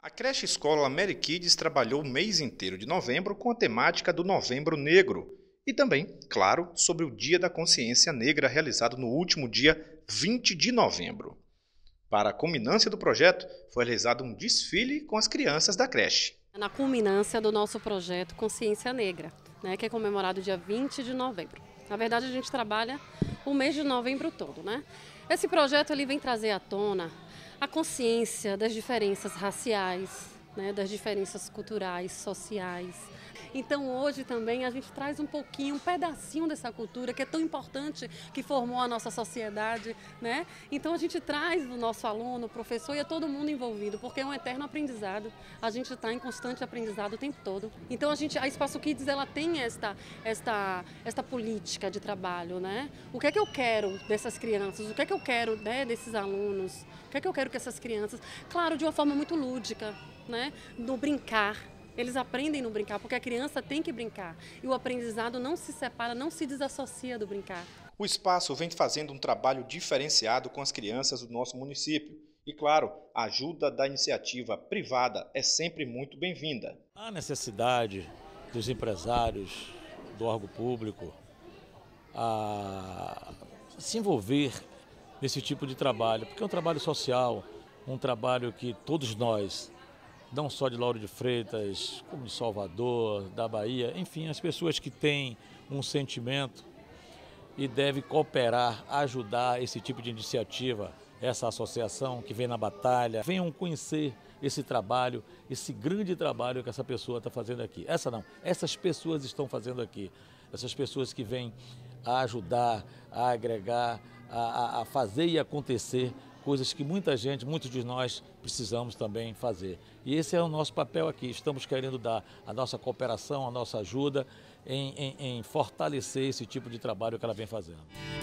A creche escola Mary Kids trabalhou o mês inteiro de novembro com a temática do Novembro Negro e também, claro, sobre o Dia da Consciência Negra realizado no último dia 20 de novembro. Para a culminância do projeto, foi realizado um desfile com as crianças da creche. Na culminância do nosso projeto Consciência Negra, né, que é comemorado dia 20 de novembro. Na verdade, a gente trabalha o mês de novembro todo, né? Esse projeto ele vem trazer à tona a consciência das diferenças raciais, né, das diferenças culturais, sociais. Então hoje também a gente traz um pouquinho, um pedacinho dessa cultura que é tão importante que formou a nossa sociedade, né? Então a gente traz o nosso aluno, o professor e a todo mundo envolvido, porque é um eterno aprendizado. A gente está em constante aprendizado o tempo todo. Então a gente, a Espaço Kids ela tem esta, esta, esta política de trabalho, né? O que é que eu quero dessas crianças? O que é que eu quero né, desses alunos? O que é que eu quero que essas crianças? Claro, de uma forma muito lúdica, né? no do brincar. Eles aprendem no brincar, porque a criança tem que brincar. E o aprendizado não se separa, não se desassocia do brincar. O espaço vem fazendo um trabalho diferenciado com as crianças do nosso município. E claro, a ajuda da iniciativa privada é sempre muito bem-vinda. A necessidade dos empresários, do órgão público, a se envolver nesse tipo de trabalho, porque é um trabalho social, um trabalho que todos nós não só de Lauro de Freitas, como de Salvador, da Bahia, enfim, as pessoas que têm um sentimento e devem cooperar, ajudar esse tipo de iniciativa, essa associação que vem na batalha. Venham conhecer esse trabalho, esse grande trabalho que essa pessoa está fazendo aqui. Essa não, essas pessoas estão fazendo aqui. Essas pessoas que vêm a ajudar, a agregar, a, a fazer e acontecer coisas que muita gente, muitos de nós precisamos também fazer. E esse é o nosso papel aqui. Estamos querendo dar a nossa cooperação, a nossa ajuda em, em, em fortalecer esse tipo de trabalho que ela vem fazendo.